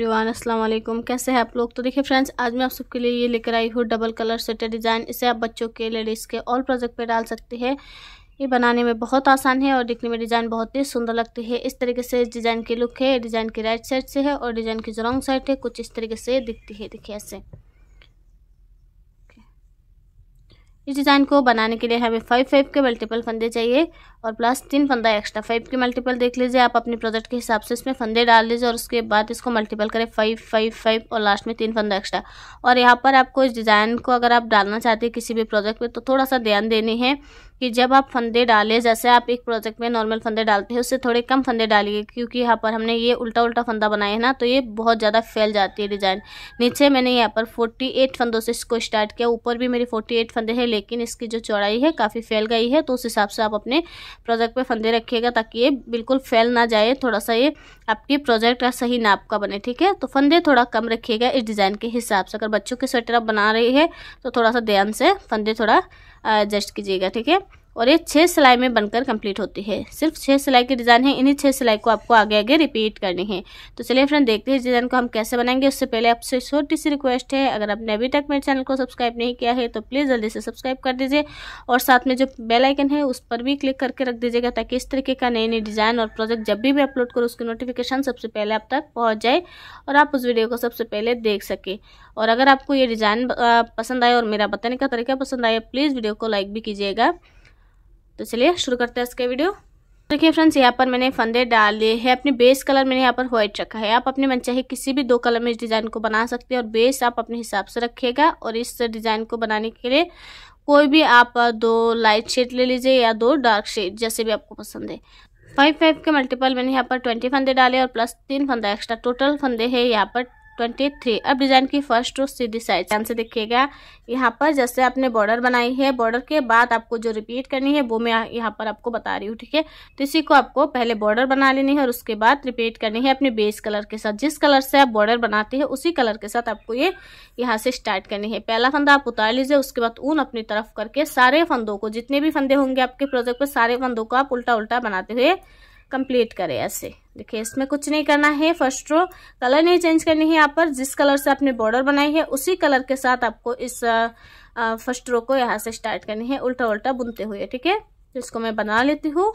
रिवान अस्सलाम वालेकुम कैसे हैं आप लोग तो देखिए फ्रेंड्स आज मैं आप सबके लिए ये लेकर आई हूँ डबल कलर स्वेटर डिज़ाइन इसे आप बच्चों के लेडीज़ के ऑल प्रोजेक्ट पे डाल सकते हैं ये बनाने में बहुत आसान है और दिखने में डिज़ाइन बहुत ही सुंदर लगती है इस तरीके से डिज़ाइन की लुक है डिज़ाइन की राइट साइड से है और डिज़ाइन की रॉन्ग साइड है कुछ इस तरीके से दिखती है देखिए ऐसे इस डिज़ाइन को बनाने के लिए हमें फाइव फाइव के मल्टीपल फंदे चाहिए और प्लस तीन फंदा एक्स्ट्रा फाइव के मल्टीपल देख लीजिए आप अपने प्रोजेक्ट के हिसाब से इसमें फंदे डाल लीजिए और उसके बाद इसको मल्टीपल करें फाइव फाइव फाइव और लास्ट में तीन फंदा एक्स्ट्रा और यहाँ पर आपको इस डिज़ाइन को अगर आप डालना चाहते हैं किसी भी प्रोजेक्ट पर तो थोड़ा सा ध्यान देनी है कि जब आप फंदे डालें जैसे आप एक प्रोजेक्ट में नॉर्मल फंदे डालते हैं उससे थोड़े कम फंदे डालिए क्योंकि यहाँ पर हमने ये उल्टा उल्टा फंदा बनाया है ना तो ये बहुत ज़्यादा फैल जाती है डिज़ाइन नीचे मैंने यहाँ पर फोर्टी एट फंदों से इसको स्टार्ट किया ऊपर भी मेरी फोर्टी एट फंदे हैं लेकिन इसकी जो चौड़ाई है काफ़ी फैल गई है तो उस हिसाब से आप अपने प्रोजेक्ट पर फंदे रखिएगा ताकि ये बिल्कुल फैल ना जाए थोड़ा सा ये आपके प्रोजेक्ट का सही नाप का बने ठीक है तो फंदे थोड़ा कम रखिएगा इस डिज़ाइन के हिसाब से अगर बच्चों के स्वेटर आप बना रही है तो थोड़ा सा ध्यान से फंदे थोड़ा एडजस्ट कीजिएगा ठीक है और ये छः सिलाई में बनकर कंप्लीट होती है सिर्फ छः सिलाई की डिज़ाइन है इन्हीं छः सिलाई को आपको आगे आगे रिपीट करनी है तो चलिए फ्रेंड देखते हैं डिज़ाइन को हम कैसे बनाएंगे उससे पहले आपसे छोटी सी रिक्वेस्ट है अगर आपने अभी तक मेरे चैनल को सब्सक्राइब नहीं किया है तो प्लीज़ जल्दी से सब्सक्राइब कर दीजिए और साथ में जो बेलाइकन है उस पर भी क्लिक करके रख दीजिएगा ताकि इस तरीके का नई नई डिज़ाइन और प्रोजेक्ट जब भी मैं अपलोड करूँ उसकी नोटिफिकेशन सबसे पहले आप तक पहुँच जाए और आप उस वीडियो को सबसे पहले देख सकें और अगर आपको ये डिज़ाइन पसंद आए और मेरा बताने का तरीका पसंद आए प्लीज़ वीडियो को लाइक भी कीजिएगा तो चलिए शुरू करते हैं इसके वीडियो देखिए फ्रेंड्स यहाँ पर मैंने फंदे डाल लिए हैं अपने बेस कलर मैंने यहाँ पर व्हाइट रखा है आप अपने मनचाहे किसी भी दो कलर में इस डिज़ाइन को बना सकते हैं और बेस आप अपने हिसाब से रखिएगा और इस डिज़ाइन को बनाने के लिए कोई भी आप दो लाइट शेड ले लीजिए या दो डार्क शेड जैसे भी आपको पसंद है फाइव फाइव के मल्टीपल मैंने यहाँ पर ट्वेंटी फंदे डाले और प्लस तीन फंदा एक्स्ट्रा टोटल फंदे है यहाँ पर ट्वेंटी थ्री अब डिजाइन की फर्स्ट रो सीधी साइड ध्यान से देखिएगा यहाँ पर जैसे आपने बॉर्डर बनाई है बॉर्डर के बाद आपको जो रिपीट करनी है वो मैं यहाँ पर आपको बता रही हूँ ठीक है तो इसी को आपको पहले बॉर्डर बना लेनी है और उसके बाद रिपीट करनी है अपने बेस कलर के साथ जिस कलर से आप बॉर्डर बनाते हैं उसी कलर के साथ आपको ये यहाँ से स्टार्ट करनी है पहला फंदा आप उतार लीजिए उसके बाद ऊन अपनी तरफ करके सारे फंदों को जितने भी फंदे होंगे आपके प्रोजेक्ट पर सारे फंदों को आप उल्टा उल्टा बनाते हुए कंप्लीट करें ऐसे देखिए इसमें कुछ नहीं करना है फर्स्ट रो कलर नहीं चेंज करनी है यहाँ पर जिस कलर से आपने बॉर्डर बनाई है उसी कलर के साथ आपको इस फर्स्ट रो को यहाँ से स्टार्ट करनी है उल्टा उल्टा बुनते हुए ठीक है तो इसको मैं बना लेती हूँ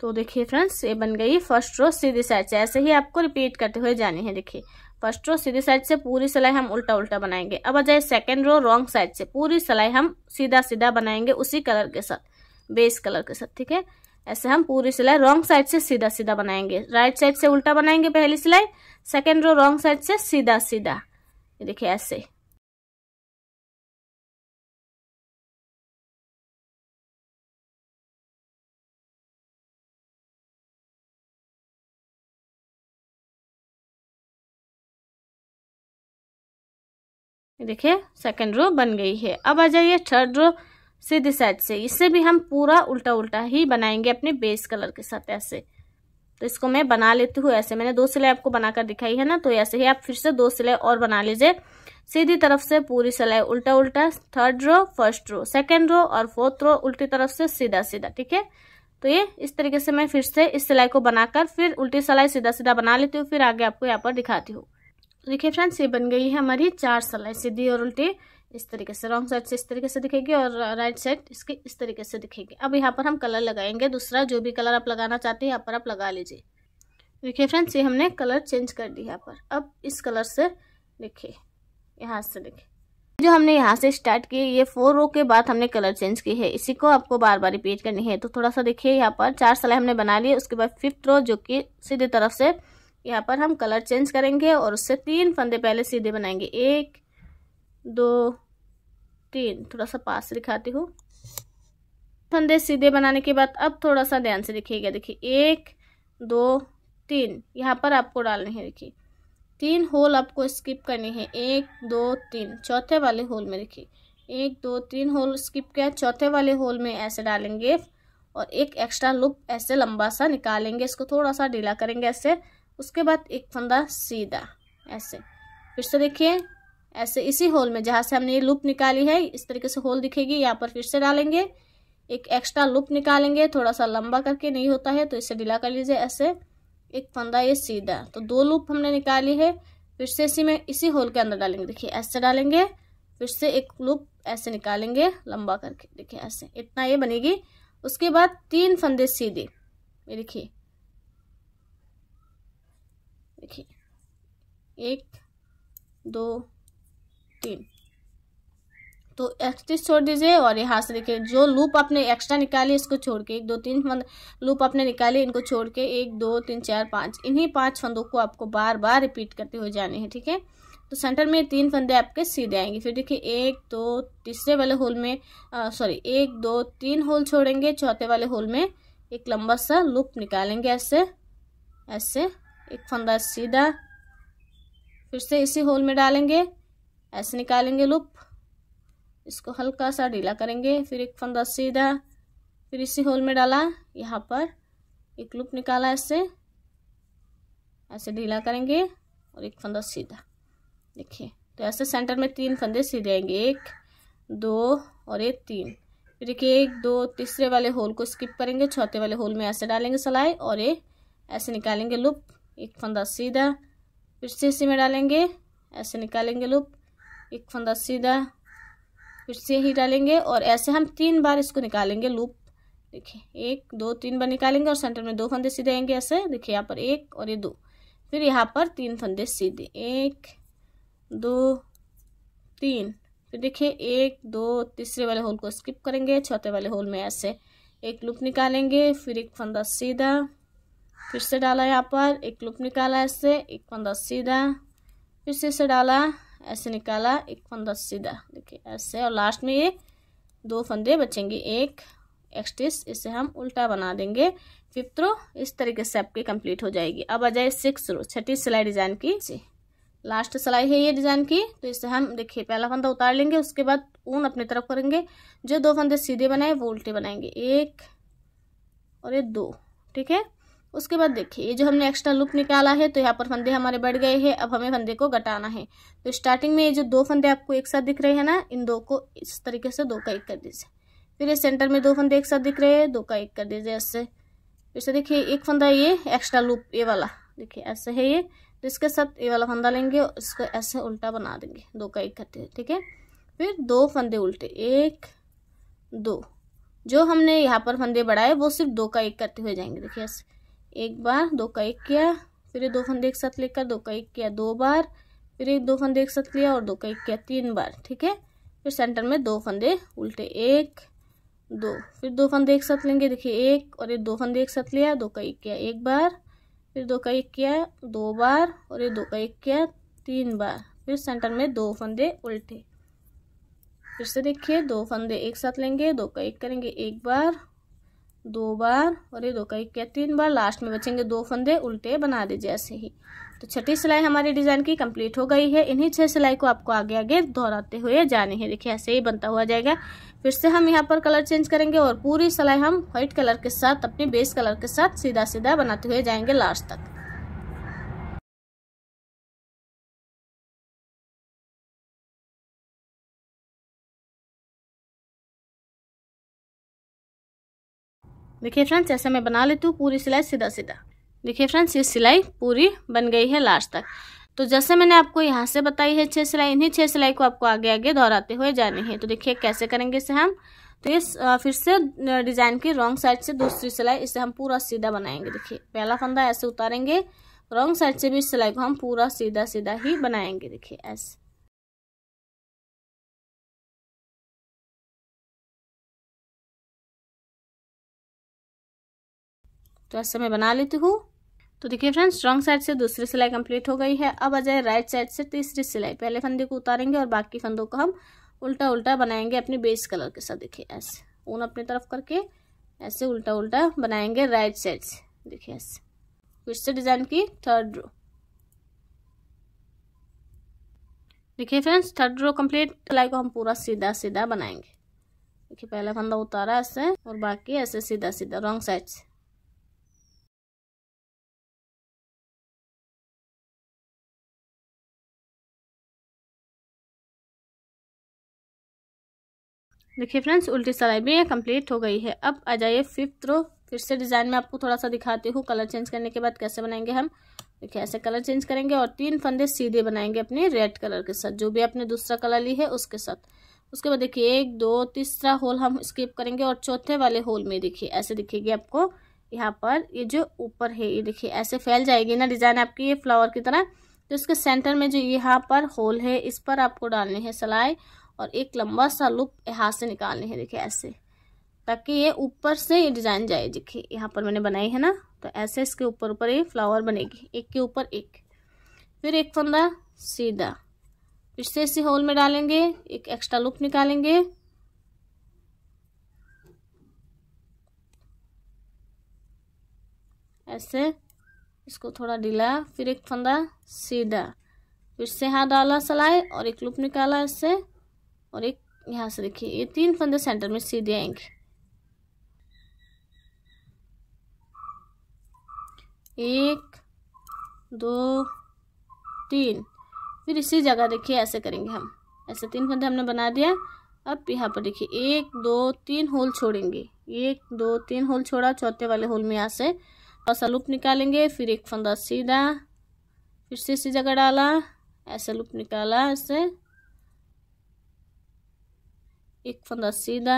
तो देखिए फ्रेंड्स ये बन गई फर्स्ट रो सीधी साइड से ऐसे ही आपको रिपीट करते हुए जानी है देखिए फर्स्ट रो सीधी साइड से पूरी सिलाई हम उल्टा उल्टा बनाएंगे अब आ जाए सेकेंड रो रॉन्ग साइड से पूरी सिलाई हम सीधा सीधा बनाएंगे उसी कलर के साथ बेस कलर के साथ ठीक है ऐसे हम पूरी सिलाई रॉन्ग साइड से सीधा सीधा बनाएंगे राइट साइड से उल्टा बनाएंगे पहली सिलाई सेकेंड रो रॉन्ग साइड से सीधा सीधा देखिए ऐसे देखिए सेकेंड रो बन गई है अब आ जाइए थर्ड रो सीधे साइड से इससे भी हम पूरा उल्टा उल्टा ही बनाएंगे अपने बेस कलर के साथ ऐसे तो इसको मैं बना लेती हूँ ऐसे मैंने दो सिलाई आपको बनाकर दिखाई है ना तो ऐसे ही आप फिर से दो सिलाई और बना लीजिए सीधी तरफ से पूरी सिलाई उल्टा उल्टा third row first row second row और फोर्थ रो उल्टी तरफ से सीधा सीधा ठीक है तो ये इस तरीके से मैं फिर से इस सिलाई को बनाकर फिर उल्टी सिलाई सीधा सीधा बना लेती हूँ फिर आगे आपको यहाँ पर दिखाती हूँ देखिए फ्रेंड्स ये बन गई है हमारी चार सलाई सीधी और उल्टी इस तरीके से रॉन्ग साइड से इस तरीके से दिखेगी और राइट साइड इसके इस तरीके से दिखेगी अब यहाँ पर हम कलर लगाएंगे दूसरा जो भी कलर आप लगाना चाहते हैं यहाँ पर आप लगा लीजिए देखिए फ्रेंड्स ये हमने कलर चेंज कर दिया यहाँ पर अब इस कलर से देखिए यहाँ से देखिए जो हमने यहाँ से स्टार्ट किए ये फोर रो के बाद हमने कलर चेंज की है इसी को आपको बार बार रिपीट करनी है तो थोड़ा सा देखिए यहाँ पर चार सलाई हमने बना लिए उसके बाद फिफ्थ रो जो कि सीधे तरफ से यहाँ पर हम कलर चेंज करेंगे और उससे तीन फंदे पहले सीधे बनाएंगे एक दो तीन थोड़ा सा पास दिखाती हूँ फंदे सीधे बनाने के बाद अब थोड़ा सा ध्यान से दिखिएगा देखिए एक दो तीन यहाँ पर आपको डालने हैं देखिए तीन होल आपको स्किप करने हैं एक दो तीन चौथे वाले होल में देखिए एक दो तीन होल स्किप किया चौथे वाले होल में ऐसे डालेंगे और एक एक्स्ट्रा लुप ऐसे लंबा सा निकालेंगे इसको थोड़ा सा ढीला करेंगे ऐसे उसके बाद एक फंदा सीधा ऐसे फिर से देखिए ऐसे इसी होल में जहाँ से हमने ये लूप निकाली है इस तरीके से होल दिखेगी यहाँ पर फिर से डालेंगे एक एक्स्ट्रा लूप निकालेंगे थोड़ा सा लंबा करके नहीं होता है तो इसे ढीला कर लीजिए ऐसे एक फंदा ये सीधा तो दो लूप हमने निकाली है फिर से इसी में इसी होल के अंदर डालेंगे देखिए ऐसे डालेंगे फिर से एक लूप ऐसे निकालेंगे लंबा करके देखिए ऐसे इतना ये बनेगी उसके बाद तीन फंदे सीधे ये देखिए देखिए एक दो तीन तो इकतीस छोड़ दीजिए और यहाँ से देखिए जो लूप आपने एक्स्ट्रा निकाली इसको छोड़ के एक दो तीन फंद लूप आपने निकाली इनको छोड़ के एक दो तीन चार पाँच इन्हीं पांच फंदों को आपको बार बार रिपीट करते हुए जाने हैं ठीक है तो सेंटर में तीन फंदे आपके सीधे आएंगे फिर देखिए एक दो तीसरे वाले होल में सॉरी एक दो तीन होल छोड़ेंगे चौथे वाले होल में एक लंबा सा लूप निकालेंगे ऐसे ऐसे एक फंदा सीधा फिर से इसी होल में डालेंगे ऐसे निकालेंगे लुप इसको हल्का सा ढीला करेंगे फिर एक फंदा सीधा फिर इसी होल में डाला यहाँ पर एक लुप निकाला ऐसे ऐसे ढीला करेंगे और एक फंदा सीधा देखिए तो ऐसे सेंटर में तीन फंदे सीधे आएंगे एक दो और एक तीन फिर देखिए एक दो तीसरे वाले होल को स्किप करेंगे चौथे वाले होल में ऐसे डालेंगे सलाई और ये ऐसे निकालेंगे लुप एक फंदा सीधा फिर से इसी में डालेंगे ऐसे निकालेंगे लूप एक फंदा सीधा फिर से ही डालेंगे और ऐसे हम तीन बार इसको निकालेंगे लूप देखिए एक दो तीन बार निकालेंगे और सेंटर में दो फंदे सीधे आएंगे ऐसे देखिए यहाँ पर एक और ये दो फिर यहाँ पर तीन फंदे सीधे एक दो तीन फिर देखिए एक दो तीसरे वाले होल को स्किप करेंगे चौथे वाले होल में ऐसे एक लूप निकालेंगे फिर एक फंदा सीधा फिर से डाला यहाँ पर एक लूप निकाला ऐसे एक फंदा सीधा फिर से इसे डाला ऐसे निकाला एक फंदा सीधा देखिए ऐसे और लास्ट में ये दो फंदे बचेंगे एक एक्सटिस इसे हम उल्टा बना देंगे फिफ्थ रो इस तरीके से आपकी कंप्लीट हो जाएगी अब आ जाए सिक्स रो छठी सिलाई डिजाइन की जी लास्ट सिलाई है ये डिजाइन की तो इसे हम देखिए पहला फंदा उतार लेंगे उसके बाद ऊन अपनी तरफ करेंगे जो दो फंदे सीधे बनाए वो उल्टे बनाएंगे एक और ये दो ठीक है उसके बाद देखिए ये जो हमने एक्स्ट्रा लूप निकाला है तो यहाँ पर फंदे हमारे बढ़ गए हैं अब हमें फंदे को घटाना है तो स्टार्टिंग में ये जो दो फंदे आपको एक साथ दिख रहे हैं ना इन दो को इस तरीके से दो का एक कर दीजिए फिर ये सेंटर में दो फंदे एक साथ दिख रहे हैं दो का एक कर दीजिए ऐसे फिर से देखिए एक फंदा ये एक्स्ट्रा लूप ये वाला देखिए ऐसे है ये तो इसके साथ ये वाला फंदा लेंगे और इसको ऐसे उल्टा बना देंगे दो का एक करते हुए ठीक है फिर दो फंदे उल्टे एक दो जो हमने यहाँ पर फंदे बढ़ाए वो सिर्फ दो का एक करते हुए जाएंगे देखिए ऐसे एक बार दो का एक किया फिर एक दो फंदे एक साथ लेकर दो का एक किया दो बार फिर एक दो फंदे एक साथ लिया और दो का एक किया तीन बार ठीक है फिर सेंटर में दो फंदे उल्टे एक दो फिर दो फंदे एक साथ लेंगे देखिए एक और ये दो फंदे एक साथ लिया दो का एक किया एक बार फिर दो का एक किया दो बार और ये दो का एक किया तीन बार फिर सेंटर में दो फंदे उल्टे फिर से देखिए दो फंदे एक साथ लेंगे दो का एक करेंगे एक बार दो बार और ये दो का एक क्या तीन बार लास्ट में बचेंगे दो फंदे उल्टे बना दीजिए ऐसे ही तो छठी सिलाई हमारी डिजाइन की कंप्लीट हो गई है इन्हीं छह सिलाई को आपको आगे आगे दोहराते हुए जाने हैं देखिए ऐसे ही बनता हुआ जाएगा फिर से हम यहाँ पर कलर चेंज करेंगे और पूरी सिलाई हम व्हाइट कलर के साथ अपने बेस कलर के साथ सीधा सीधा बनाते हुए जाएंगे लास्ट तक देखिए फ्रेंड्स ऐसा मैं बना लेती हूँ पूरी सिलाई सीधा सीधा देखिए फ्रेंड्स ये सिलाई पूरी बन गई है लास्ट तक तो जैसे मैंने आपको यहाँ से बताई है छः सिलाई इन्हीं छः सिलाई को आपको आगे आगे दोहराते हुए जानी है तो देखिए कैसे करेंगे इसे हम तो ये फिर से डिज़ाइन की रॉन्ग साइड से दूसरी सिलाई इसे हम पूरा सीधा बनाएंगे देखिए पहला फंदा ऐसे उतारेंगे रॉन्ग साइड से भी इस सिलाई को हम पूरा सीधा सीधा ही बनाएंगे देखिए ऐसे तो ऐसे मैं बना लेती हूँ तो देखिए फ्रेंड्स रॉन्ग साइड से दूसरी सिलाई कंप्लीट हो गई है अब आ जाए राइट साइड से तीसरी सिलाई पहले फंदे को उतारेंगे और बाकी फंदों को हम उल्टा उल्टा बनाएंगे अपने बेस कलर के साथ देखिए ऐसे ऊन अपनी तरफ करके ऐसे उल्टा उल्टा बनाएंगे राइट साइड से देखिए ऐसे फिर से डिजाइन की थर्ड रो देखिए फ्रेंड्स थर्ड रो कंप्लीट सिलाई को हम पूरा सीधा सीधा बनाएंगे देखिए पहला फंदा उतारा ऐसे और बाकी ऐसे सीधा सीधा रॉन्ग साइड से देखिए फ्रेंड्स उल्टी सलाई भी कंप्लीट हो गई है अब आ जाइए फिफ्थ रो फिर से डिज़ाइन में आपको थोड़ा सा दिखाती हूँ कलर चेंज करने के बाद कैसे बनाएंगे हम देखिए ऐसे कलर चेंज करेंगे और तीन फंदे सीधे बनाएंगे अपने रेड कलर के साथ जो भी आपने दूसरा कलर ली है उसके साथ उसके बाद देखिए एक दो तीसरा होल हम स्किप करेंगे और चौथे वाले होल में देखिए ऐसे दिखेगी आपको यहाँ पर ये जो ऊपर है ये देखिए ऐसे फैल जाएगी ना डिज़ाइन आपकी ये फ्लावर की तरह तो इसके सेंटर में जो यहाँ पर होल है इस पर आपको डालनी है सिलाई और एक लंबा सा लुप यहाँ से निकालने हैं देखिए ऐसे ताकि ये ऊपर से ये डिज़ाइन जाए देखिए यहाँ पर मैंने बनाई है ना तो ऐसे इसके ऊपर ऊपर ये फ्लावर बनेगी एक के ऊपर एक फिर एक फंदा सीधा फिर से इसी होल में डालेंगे एक एक्स्ट्रा लुप निकालेंगे ऐसे इसको थोड़ा ढीला फिर एक फंदा सीधा फिर से यहाँ डाला सलाई और एक लुप निकाला इससे और एक यहाँ से देखिए ये तीन फंदे सेंटर में सीधे आएंगे एक दो तीन फिर इसी जगह देखिए ऐसे करेंगे हम ऐसे तीन फंदे हमने बना दिया अब यहाँ पर देखिए एक दो तीन होल छोड़ेंगे एक दो तीन होल छोड़ा चौथे वाले होल में यहाँ से ऐसा सा लूप निकालेंगे फिर एक फंदा सीधा फिर से इसी जगह डाला ऐसे लूप निकाला ऐसे एक फंदा सीधा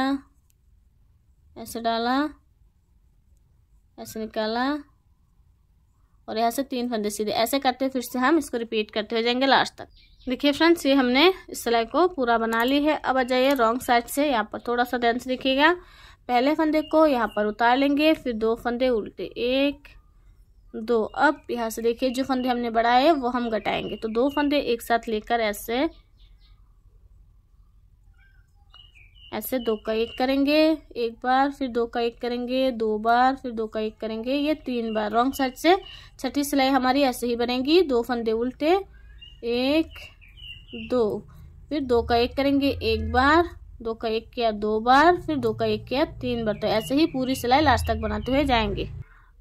ऐसे डाला ऐसे निकाला और यहाँ से तीन फंदे सीधे ऐसे करते हुए फिर से हम इसको रिपीट करते हुए जाएंगे लास्ट तक देखिए फ्रेंड्स ये हमने इस सिलाई को पूरा बना ली है अब आ जाइए रॉन्ग साइड से यहाँ पर थोड़ा सा डेंस दिखेगा देखिएगा पहले फंदे को यहाँ पर उतार लेंगे फिर दो फंदे उल्टे एक दो अब यहाँ से देखिए जो फंदे हमने बढ़ाए वो हम घटाएंगे तो दो फंदे एक साथ लेकर ऐसे ऐसे दो का एक करेंगे एक बार फिर दो का एक करेंगे दो बार फिर दो का एक करेंगे ये तीन बार रॉन्ग साइड से छठी सिलाई हमारी ऐसे ही बनेगी दो फंदे उल्टे एक दो फिर दो का एक करेंगे एक बार दो का एक किया दो बार फिर दो का एक किया तीन बार तो ऐसे ही पूरी सिलाई लास्ट तक बनाते हुए जाएंगे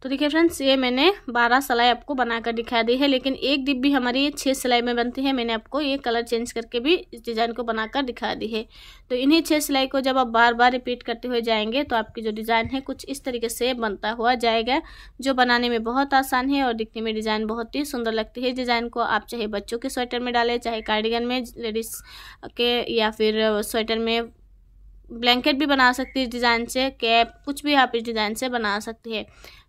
तो देखिए फ्रेंड्स ये मैंने बारह सिलाई आपको बनाकर दिखा दी है लेकिन एक डिप भी हमारी छः सिलाई में बनती है मैंने आपको ये कलर चेंज करके भी इस डिज़ाइन को बनाकर दिखा दी है तो इन्हीं छः सिलाई को जब आप बार बार रिपीट करते हुए जाएंगे तो आपकी जो डिज़ाइन है कुछ इस तरीके से बनता हुआ जाएगा जो बनाने में बहुत आसान है और दिखने में डिज़ाइन बहुत ही सुंदर लगती है डिज़ाइन को आप चाहे बच्चों के स्वेटर में डालें चाहे कार्डिगन में लेडीज़ के या फिर स्वेटर में ब्लैंकेट भी बना सकती है डिज़ाइन से कैप कुछ भी आप इस डिज़ाइन से बना सकती है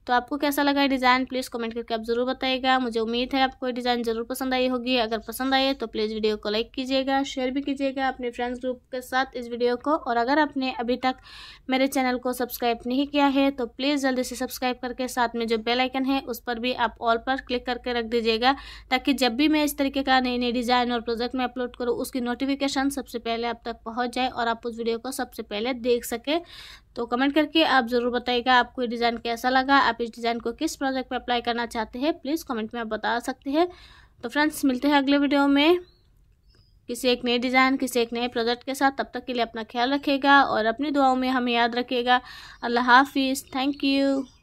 तो आपको कैसा लगा डिज़ाइन प्लीज़ कमेंट करके आप ज़रूर बताइएगा मुझे उम्मीद है आपको डिज़ाइन ज़रूर पसंद आई होगी अगर पसंद आई तो प्लीज़ वीडियो को लाइक कीजिएगा शेयर भी कीजिएगा अपने फ्रेंड्स ग्रुप के साथ इस वीडियो को और अगर आपने अभी तक मेरे चैनल को सब्सक्राइब नहीं किया है तो प्लीज़ जल्दी से सब्सक्राइब करके साथ में जो बेलाइकन है उस पर भी आप ऑल पर क्लिक करके रख दीजिएगा ताकि जब भी मैं इस तरीके का नई नई डिज़ाइन और प्रोजेक्ट में अपलोड करूँ उसकी नोटिफिकेशन सबसे पहले आप तक पहुँच जाए और आप उस वीडियो को सबसे पहले देख सकें तो कमेंट करके आप ज़रूर बताइएगा आपको ये डिज़ाइन कैसा लगा आप इस डिज़ाइन को किस प्रोजेक्ट पर अप्लाई करना चाहते हैं प्लीज़ कमेंट में आप बता सकते हैं तो फ्रेंड्स मिलते हैं अगले वीडियो में किसी एक नए डिज़ाइन किसी एक नए प्रोजेक्ट के साथ तब तक के लिए अपना ख्याल रखेगा और अपनी दुआओं में हमें याद रखेगा अल्लाह हाफिज़ थैंक यू